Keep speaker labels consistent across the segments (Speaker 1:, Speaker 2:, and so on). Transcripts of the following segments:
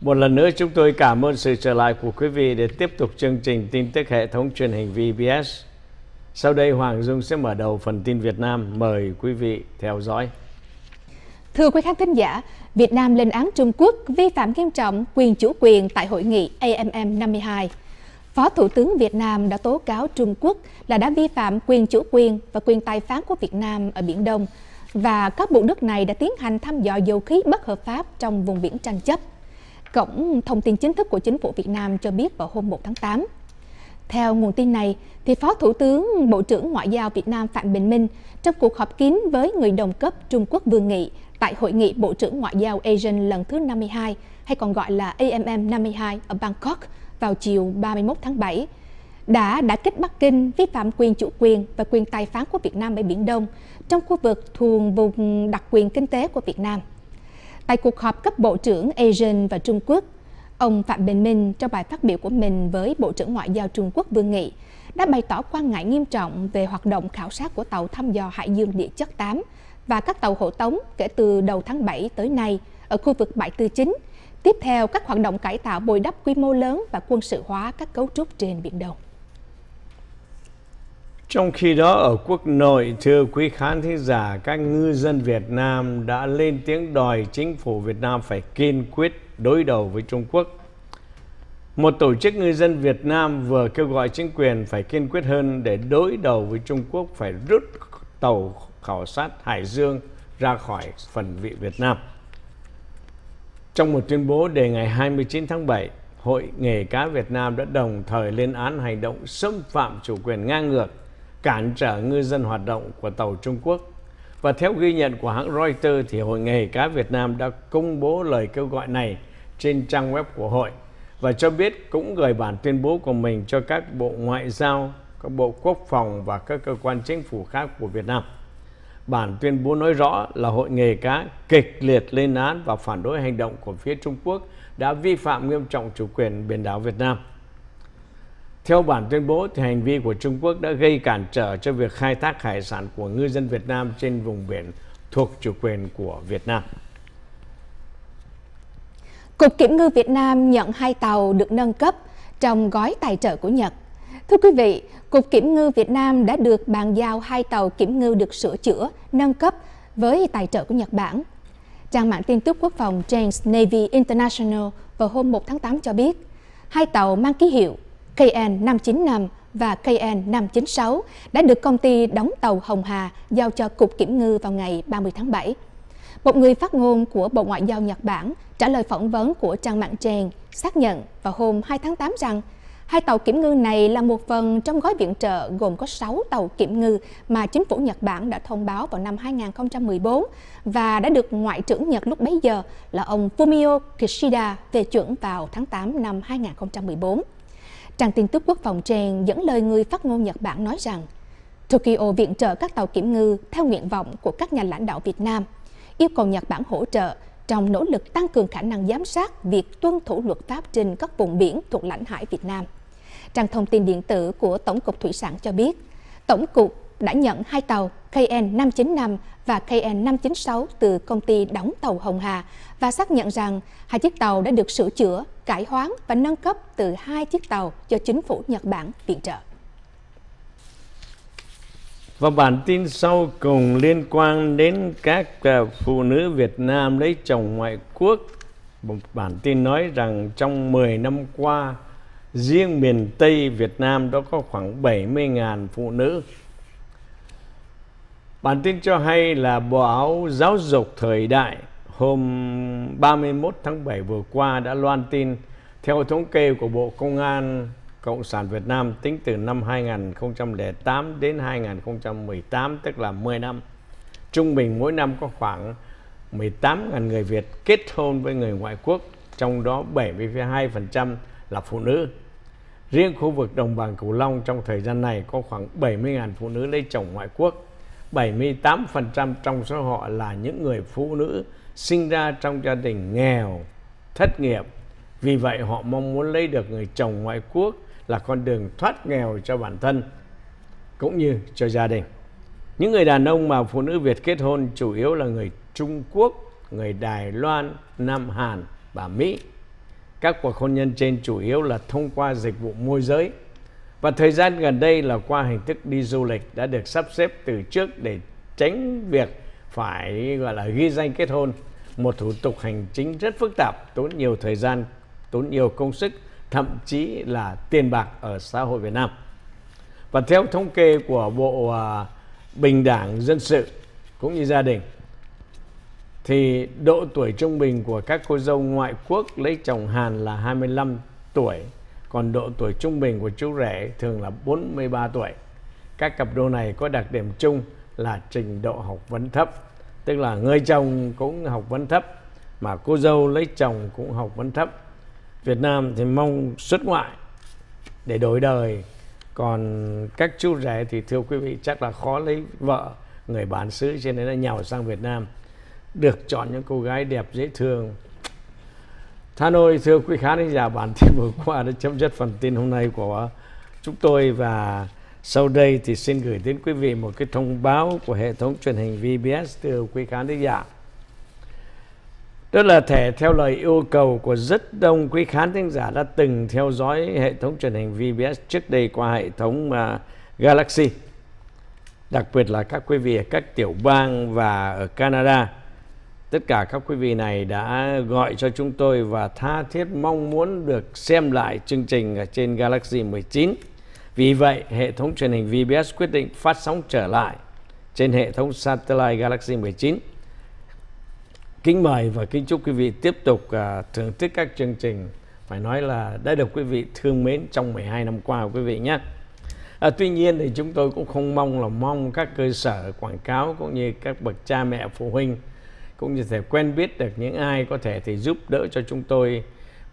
Speaker 1: Một lần nữa chúng tôi cảm ơn sự trở lại của quý vị để tiếp tục chương trình tin tức hệ thống truyền hình VBS. Sau đây Hoàng Dung sẽ mở đầu phần tin Việt Nam. Mời quý vị theo dõi.
Speaker 2: Thưa quý khán thính giả, Việt Nam lên án Trung Quốc vi phạm nghiêm trọng quyền chủ quyền tại hội nghị AMM 52. Phó Thủ tướng Việt Nam đã tố cáo Trung Quốc là đã vi phạm quyền chủ quyền và quyền tài phán của Việt Nam ở Biển Đông và các bộ nước này đã tiến hành thăm dò dầu khí bất hợp pháp trong vùng biển tranh chấp. Cổng thông tin chính thức của chính phủ Việt Nam cho biết vào hôm 1 tháng 8. Theo nguồn tin này, thì Phó Thủ tướng Bộ trưởng Ngoại giao Việt Nam Phạm Bình Minh trong cuộc họp kín với người đồng cấp Trung Quốc Vương Nghị tại Hội nghị Bộ trưởng Ngoại giao ASEAN lần thứ 52, hay còn gọi là AMM 52 ở Bangkok vào chiều 31 tháng 7 đã đã kích Bắc Kinh vi phạm quyền chủ quyền và quyền tài phán của Việt Nam ở Biển Đông trong khu vực thuộc vùng đặc quyền kinh tế của Việt Nam. Tại cuộc họp cấp Bộ trưởng ASEAN và Trung Quốc, ông Phạm Bình Minh trong bài phát biểu của mình với Bộ trưởng Ngoại giao Trung Quốc Vương Nghị đã bày tỏ quan ngại nghiêm trọng về hoạt động khảo sát của tàu thăm dò Hải dương Địa chất 8 và các tàu hộ tống kể từ đầu tháng 7 tới nay ở khu vực bãi Tư Chính – Tiếp theo, các hoạt động cải tạo bồi đắp quy mô lớn và quân sự hóa các cấu trúc trên Biển Đông.
Speaker 1: Trong khi đó ở quốc nội, thưa quý khán thính giả, các ngư dân Việt Nam đã lên tiếng đòi chính phủ Việt Nam phải kiên quyết đối đầu với Trung Quốc. Một tổ chức ngư dân Việt Nam vừa kêu gọi chính quyền phải kiên quyết hơn để đối đầu với Trung Quốc phải rút tàu khảo sát Hải Dương ra khỏi phần vị Việt Nam. Trong một tuyên bố đề ngày 29 tháng 7, Hội Nghề cá Việt Nam đã đồng thời lên án hành động xâm phạm chủ quyền ngang ngược, cản trở ngư dân hoạt động của tàu Trung Quốc. Và theo ghi nhận của hãng Reuters thì Hội Nghề cá Việt Nam đã công bố lời kêu gọi này trên trang web của hội và cho biết cũng gửi bản tuyên bố của mình cho các bộ ngoại giao, các bộ quốc phòng và các cơ quan chính phủ khác của Việt Nam. Bản tuyên bố nói rõ là hội nghề cá kịch liệt lên án và phản đối hành động của phía Trung Quốc đã vi phạm nghiêm trọng chủ quyền biển đảo Việt Nam. Theo bản tuyên bố, thì hành vi của Trung Quốc đã gây cản trở cho việc khai thác hải sản của ngư dân Việt Nam trên vùng biển thuộc chủ quyền của Việt Nam.
Speaker 2: Cục Kiểm ngư Việt Nam nhận hai tàu được nâng cấp trong gói tài trợ của Nhật Thưa quý vị, Cục Kiểm ngư Việt Nam đã được bàn giao hai tàu kiểm ngư được sửa chữa, nâng cấp với tài trợ của Nhật Bản. Trang mạng tin tức quốc phòng James Navy International vào hôm 1 tháng 8 cho biết, hai tàu mang ký hiệu KN595 và KN596 đã được công ty đóng tàu Hồng Hà giao cho Cục Kiểm ngư vào ngày 30 tháng 7. Một người phát ngôn của Bộ Ngoại giao Nhật Bản trả lời phỏng vấn của trang mạng Trang xác nhận vào hôm 2 tháng 8 rằng Hai tàu kiểm ngư này là một phần trong gói viện trợ gồm có 6 tàu kiểm ngư mà chính phủ Nhật Bản đã thông báo vào năm 2014 và đã được Ngoại trưởng Nhật lúc bấy giờ là ông Fumio Kishida về chuẩn vào tháng 8 năm 2014. Trang tin tức quốc phòng trên dẫn lời người phát ngôn Nhật Bản nói rằng Tokyo viện trợ các tàu kiểm ngư theo nguyện vọng của các nhà lãnh đạo Việt Nam, yêu cầu Nhật Bản hỗ trợ trong nỗ lực tăng cường khả năng giám sát việc tuân thủ luật pháp trên các vùng biển thuộc lãnh hải Việt Nam trang thông tin điện tử của Tổng cục Thủy sản cho biết, Tổng cục đã nhận hai tàu KN595 và KN596 từ công ty đóng tàu Hồng Hà và xác nhận rằng hai chiếc tàu đã được sửa chữa, cải hoán và nâng cấp từ hai chiếc tàu do chính phủ Nhật Bản viện trợ.
Speaker 1: Và bản tin sau cùng liên quan đến các à, phụ nữ Việt Nam lấy chồng ngoại quốc. Một bản tin nói rằng trong 10 năm qua, riêng miền Tây Việt Nam đó có khoảng 70.000 phụ nữ. Bản tin cho hay là Bộ áo giáo dục thời đại hôm 31 tháng 7 vừa qua đã loan tin theo thống kê của Bộ Công an Cộng sản Việt Nam tính từ năm 2008 đến 2018 tức là 10 năm. Trung bình mỗi năm có khoảng 18.000 người Việt kết hôn với người ngoại quốc, trong đó 72% là phụ nữ Riêng khu vực đồng bằng Cửu Long trong thời gian này có khoảng 70.000 phụ nữ lấy chồng ngoại quốc. 78% trong số họ là những người phụ nữ sinh ra trong gia đình nghèo, thất nghiệp. Vì vậy họ mong muốn lấy được người chồng ngoại quốc là con đường thoát nghèo cho bản thân cũng như cho gia đình. Những người đàn ông mà phụ nữ Việt kết hôn chủ yếu là người Trung Quốc, người Đài Loan, Nam Hàn và Mỹ. Các cuộc hôn nhân trên chủ yếu là thông qua dịch vụ môi giới và thời gian gần đây là qua hình thức đi du lịch đã được sắp xếp từ trước để tránh việc phải gọi là ghi danh kết hôn một thủ tục hành chính rất phức tạp tốn nhiều thời gian tốn nhiều công sức thậm chí là tiền bạc ở xã hội Việt Nam và theo thống kê của Bộ à, Bình đẳng Dân sự cũng như gia đình thì độ tuổi trung bình của các cô dâu ngoại quốc lấy chồng Hàn là 25 tuổi, còn độ tuổi trung bình của chú rể thường là 43 tuổi. Các cặp đôi này có đặc điểm chung là trình độ học vấn thấp, tức là người chồng cũng học vấn thấp mà cô dâu lấy chồng cũng học vấn thấp. Việt Nam thì mong xuất ngoại để đổi đời, còn các chú rể thì thưa quý vị chắc là khó lấy vợ người bản xứ cho nên là nhào sang Việt Nam được chọn những cô gái đẹp dễ thương Hà Nội thưa quý khán giả bản tin vừa qua đã chấm dứt phần tin hôm nay của chúng tôi và sau đây thì xin gửi đến quý vị một cái thông báo của hệ thống truyền hình VBS thưa quý khán thính giả. Đó là thể theo lời yêu cầu của rất đông quý khán thính giả đã từng theo dõi hệ thống truyền hình VBS trước đây qua hệ thống uh, Galaxy. Đặc biệt là các quý vị ở các tiểu bang và ở Canada tất cả các quý vị này đã gọi cho chúng tôi và tha thiết mong muốn được xem lại chương trình ở trên Galaxy 19. Vì vậy, hệ thống truyền hình VBS quyết định phát sóng trở lại trên hệ thống satellite Galaxy 19. Kính mời và kính chúc quý vị tiếp tục uh, thưởng thức các chương trình phải nói là đã được quý vị thương mến trong 12 năm qua quý vị nhé. À, tuy nhiên thì chúng tôi cũng không mong là mong các cơ sở quảng cáo cũng như các bậc cha mẹ phụ huynh cũng như thể quen biết được những ai có thể thì giúp đỡ cho chúng tôi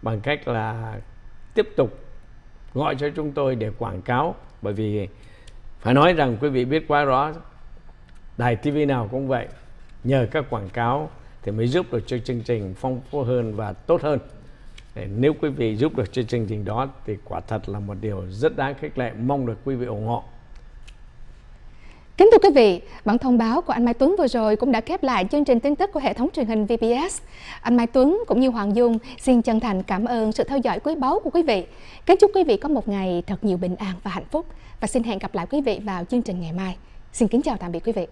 Speaker 1: bằng cách là tiếp tục gọi cho chúng tôi để quảng cáo bởi vì phải nói rằng quý vị biết quá rõ đài TV nào cũng vậy nhờ các quảng cáo thì mới giúp được cho chương trình phong phú hơn và tốt hơn nếu quý vị giúp được cho chương trình đó thì quả thật là một điều rất đáng khích lệ mong được quý vị ủng hộ
Speaker 2: Kính thưa quý vị, bản thông báo của anh Mai Tuấn vừa rồi cũng đã khép lại chương trình tin tức của hệ thống truyền hình VBS. Anh Mai Tuấn cũng như Hoàng Dung xin chân thành cảm ơn sự theo dõi quý báu của quý vị. Kính chúc quý vị có một ngày thật nhiều bình an và hạnh phúc và xin hẹn gặp lại quý vị vào chương trình ngày mai. Xin kính chào tạm biệt quý vị.